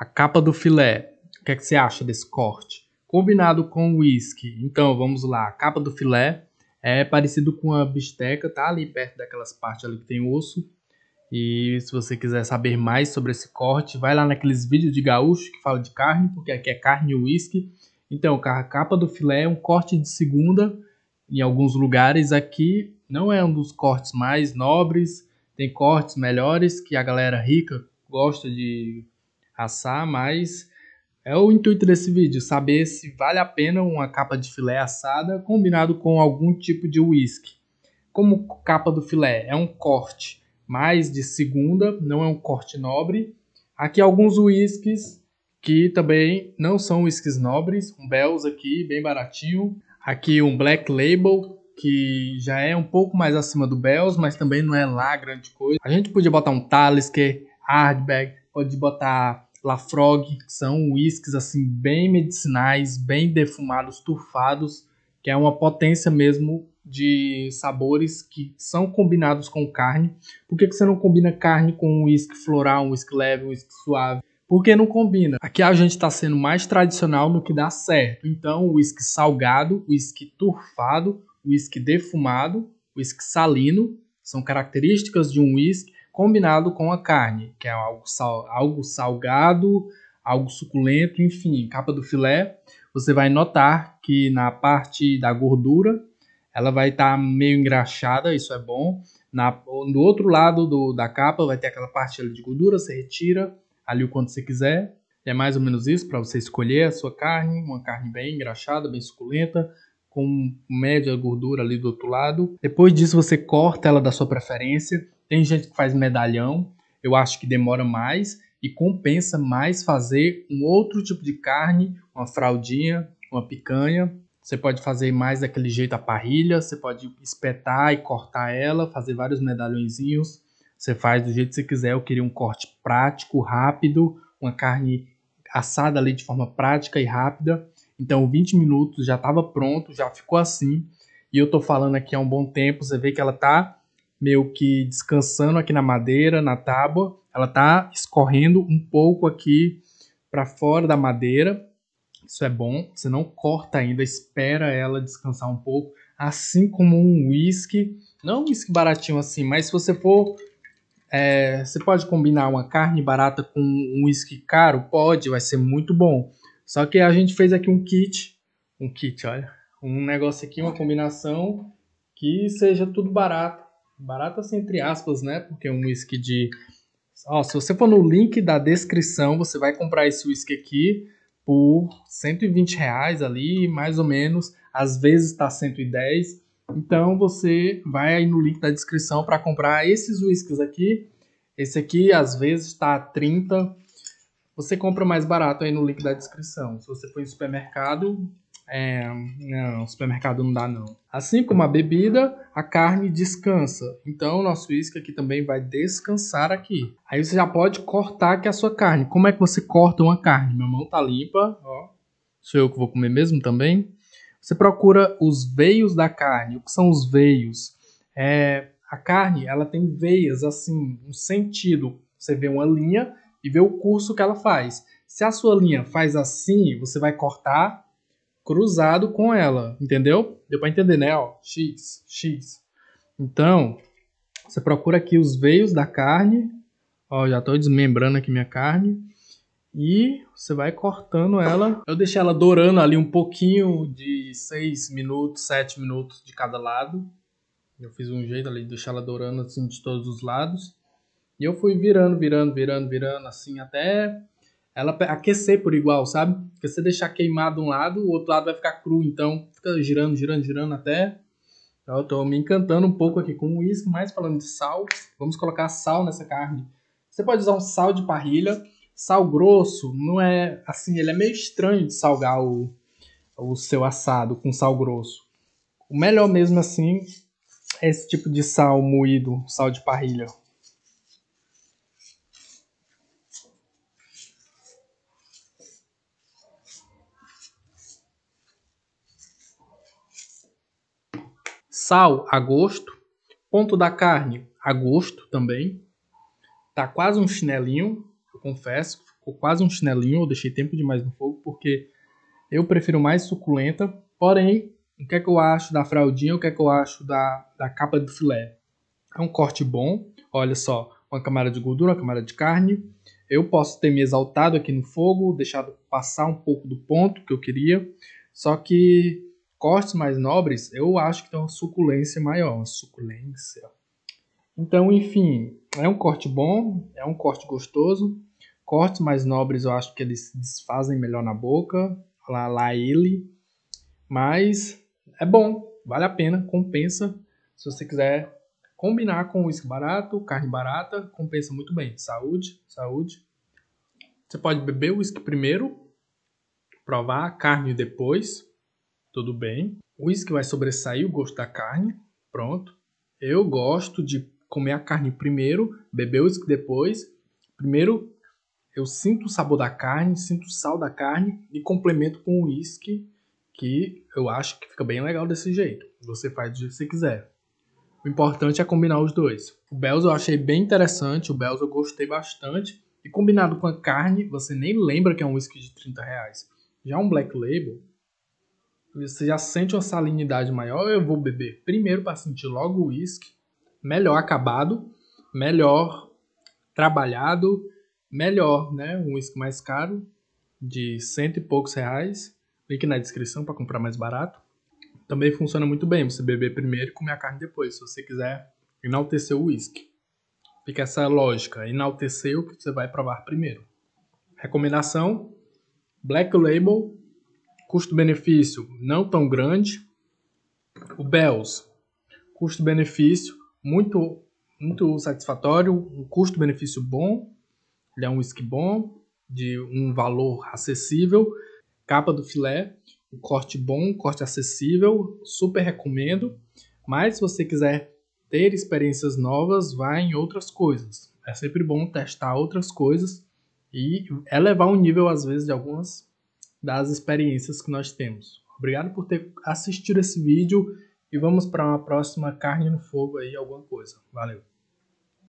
A capa do filé. O que, é que você acha desse corte? Combinado com o whisky. Então, vamos lá. A capa do filé é parecido com a bisteca, tá? Ali perto daquelas partes ali que tem osso. E se você quiser saber mais sobre esse corte, vai lá naqueles vídeos de gaúcho que fala de carne, porque aqui é carne e whisky. Então, a capa do filé é um corte de segunda em alguns lugares aqui. Não é um dos cortes mais nobres, tem cortes melhores que a galera rica gosta de assar, mas é o intuito desse vídeo, saber se vale a pena uma capa de filé assada combinado com algum tipo de whisky. Como capa do filé é um corte mais de segunda, não é um corte nobre. Aqui alguns whiskies que também não são whiskies nobres, um Bells aqui, bem baratinho. Aqui um Black Label, que já é um pouco mais acima do Bells, mas também não é lá grande coisa. A gente podia botar um Talisker, Hardback, pode botar Lafrog, que são uísques assim bem medicinais, bem defumados, turfados, que é uma potência mesmo de sabores que são combinados com carne. Por que, que você não combina carne com um uísque floral, um uísque leve, um uísque suave? Porque não combina. Aqui a gente está sendo mais tradicional no que dá certo. Então, o uísque salgado, o uísque turfado, o uísque defumado, o uísque salino são características de um uísque combinado com a carne, que é algo, sal, algo salgado, algo suculento, enfim, capa do filé, você vai notar que na parte da gordura ela vai estar tá meio engraxada, isso é bom. Na, do outro lado do, da capa vai ter aquela parte ali de gordura, você retira ali o quanto você quiser. É mais ou menos isso para você escolher a sua carne, uma carne bem engraxada, bem suculenta, com média gordura ali do outro lado. Depois disso você corta ela da sua preferência. Tem gente que faz medalhão, eu acho que demora mais e compensa mais fazer um outro tipo de carne, uma fraldinha, uma picanha. Você pode fazer mais daquele jeito a parrilha, você pode espetar e cortar ela, fazer vários medalhõezinhos. Você faz do jeito que você quiser. Eu queria um corte prático, rápido, uma carne assada ali de forma prática e rápida. Então, 20 minutos já estava pronto, já ficou assim. E eu tô falando aqui há um bom tempo, você vê que ela tá meio que descansando aqui na madeira, na tábua. Ela está escorrendo um pouco aqui para fora da madeira. Isso é bom. Você não corta ainda, espera ela descansar um pouco. Assim como um whisky, não um whisky baratinho assim, mas se você for é, você pode combinar uma carne barata com um whisky caro? Pode, vai ser muito bom. Só que a gente fez aqui um kit. Um kit, olha. Um negócio aqui, uma combinação que seja tudo barato. Barato assim, entre aspas, né? Porque é um whisky de. Ó, se você for no link da descrição, você vai comprar esse whisky aqui por 120 reais ali, mais ou menos. Às vezes está 110. Então você vai aí no link da descrição para comprar esses whiskys aqui. Esse aqui às vezes está 30. Você compra mais barato aí no link da descrição. Se você for em supermercado, é, não, supermercado não dá não. Assim como a bebida, a carne descansa. Então o nosso uísque aqui também vai descansar aqui. Aí você já pode cortar aqui a sua carne. Como é que você corta uma carne? Minha mão tá limpa, ó. Sou eu que vou comer mesmo também. Você procura os veios da carne. O que são os veios? É, a carne, ela tem veias assim, um sentido. Você vê uma linha e vê o curso que ela faz. Se a sua linha faz assim, você vai cortar cruzado com ela, entendeu? Deu para entender, né? Ó, X, X. Então, você procura aqui os veios da carne. Ó, já estou desmembrando aqui minha carne. E você vai cortando ela. Eu deixei ela dourando ali um pouquinho de 6 minutos, 7 minutos de cada lado. Eu fiz um jeito ali de deixar ela dourando assim de todos os lados. E eu fui virando, virando, virando, virando assim até ela aquecer por igual, sabe? Porque se deixar queimado um lado, o outro lado vai ficar cru, então fica girando, girando, girando até. Então, eu tô me encantando um pouco aqui com o uísque, mas falando de sal, vamos colocar sal nessa carne. Você pode usar um sal de parrilha, sal grosso, não é assim, ele é meio estranho de salgar o, o seu assado com sal grosso. O melhor mesmo assim é esse tipo de sal moído, sal de parrilha, Sal, a gosto Ponto da carne, a gosto também. Tá quase um chinelinho, eu confesso. Ficou quase um chinelinho, eu deixei tempo demais no fogo, porque eu prefiro mais suculenta. Porém, o que é que eu acho da fraldinha, o que é que eu acho da, da capa do filé? É um corte bom, olha só, uma camada de gordura, uma camada de carne. Eu posso ter me exaltado aqui no fogo, deixado passar um pouco do ponto que eu queria, só que cortes mais nobres, eu acho que tem uma suculência maior, uma suculência. Então, enfim, é um corte bom, é um corte gostoso. Cortes mais nobres eu acho que eles desfazem melhor na boca, lá, lá ele. Mas é bom, vale a pena, compensa. Se você quiser combinar com uísque barato, carne barata, compensa muito bem. Saúde, saúde. Você pode beber o uísque primeiro, provar a carne depois, tudo bem. O Whisky vai sobressair o gosto da carne, pronto. Eu gosto de comer a carne primeiro, beber o whisky depois. Primeiro eu sinto o sabor da carne, sinto o sal da carne e complemento com o whisky, que eu acho que fica bem legal desse jeito. Você faz do jeito que você quiser. O importante é combinar os dois. O Bells eu achei bem interessante, o Bells eu gostei bastante. E combinado com a carne, você nem lembra que é um whisky de 30 reais. Já um Black Label, você já sente uma salinidade maior, eu vou beber primeiro para sentir logo o uísque, melhor acabado, melhor trabalhado, melhor, né? Um uísque mais caro, de cento e poucos reais, link na descrição para comprar mais barato. Também funciona muito bem, você beber primeiro e comer a carne depois, se você quiser enaltecer o uísque. Fica essa lógica, enaltecer o que você vai provar primeiro. Recomendação, Black Label Custo-benefício não tão grande. O BELS, custo-benefício muito, muito satisfatório, um custo-benefício bom. Ele é um whisky bom, de um valor acessível. Capa do filé, um corte bom, um corte acessível, super recomendo. Mas se você quiser ter experiências novas, vá em outras coisas. É sempre bom testar outras coisas e elevar o nível, às vezes, de algumas das experiências que nós temos. Obrigado por ter assistido esse vídeo e vamos para uma próxima carne no fogo aí, alguma coisa. Valeu!